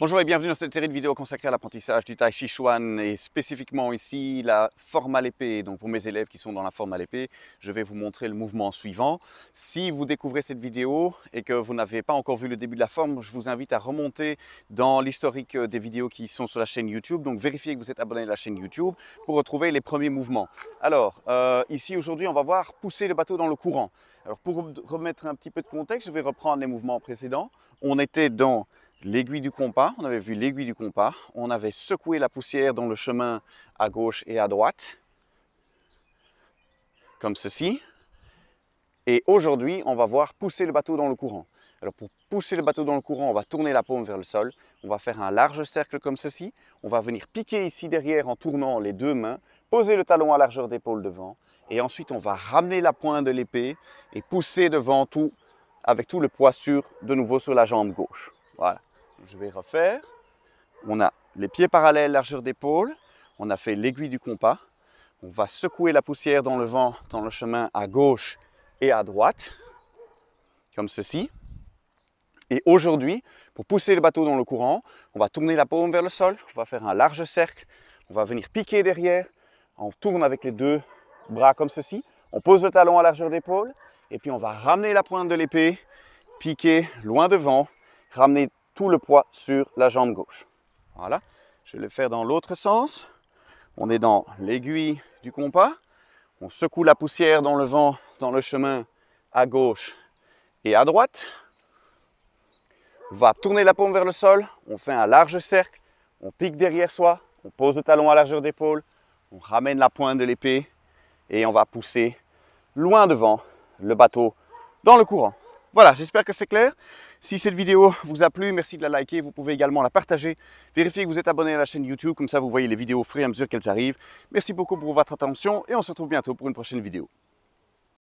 Bonjour et bienvenue dans cette série de vidéos consacrées à l'apprentissage du Tai Chi Chuan et spécifiquement ici la forme à l'épée. Donc pour mes élèves qui sont dans la forme à l'épée, je vais vous montrer le mouvement suivant. Si vous découvrez cette vidéo et que vous n'avez pas encore vu le début de la forme, je vous invite à remonter dans l'historique euh, des vidéos qui sont sur la chaîne YouTube. Donc vérifiez que vous êtes abonné à la chaîne YouTube pour retrouver les premiers mouvements. Alors euh, ici aujourd'hui, on va voir pousser le bateau dans le courant. Alors pour remettre un petit peu de contexte, je vais reprendre les mouvements précédents. On était dans l'aiguille du compas, on avait vu l'aiguille du compas, on avait secoué la poussière dans le chemin à gauche et à droite, comme ceci. Et aujourd'hui, on va voir pousser le bateau dans le courant. Alors pour pousser le bateau dans le courant, on va tourner la paume vers le sol, on va faire un large cercle comme ceci, on va venir piquer ici derrière en tournant les deux mains, poser le talon à largeur d'épaule devant, et ensuite on va ramener la pointe de l'épée et pousser devant tout, avec tout le poids sur, de nouveau sur la jambe gauche. Voilà je vais refaire. On a les pieds parallèles, largeur d'épaule. On a fait l'aiguille du compas. On va secouer la poussière dans le vent, dans le chemin à gauche et à droite, comme ceci. Et aujourd'hui, pour pousser le bateau dans le courant, on va tourner la paume vers le sol, on va faire un large cercle, on va venir piquer derrière, on tourne avec les deux bras comme ceci, on pose le talon à largeur d'épaule, et puis on va ramener la pointe de l'épée, piquer loin devant, ramener le poids sur la jambe gauche. Voilà, je vais le faire dans l'autre sens. On est dans l'aiguille du compas. On secoue la poussière dans le vent, dans le chemin à gauche et à droite. On va tourner la paume vers le sol. On fait un large cercle. On pique derrière soi. On pose le talon à largeur d'épaule. On ramène la pointe de l'épée et on va pousser loin devant le bateau dans le courant. Voilà, j'espère que c'est clair. Si cette vidéo vous a plu, merci de la liker. Vous pouvez également la partager. Vérifiez que vous êtes abonné à la chaîne YouTube, comme ça vous voyez les vidéos frais à mesure qu'elles arrivent. Merci beaucoup pour votre attention et on se retrouve bientôt pour une prochaine vidéo.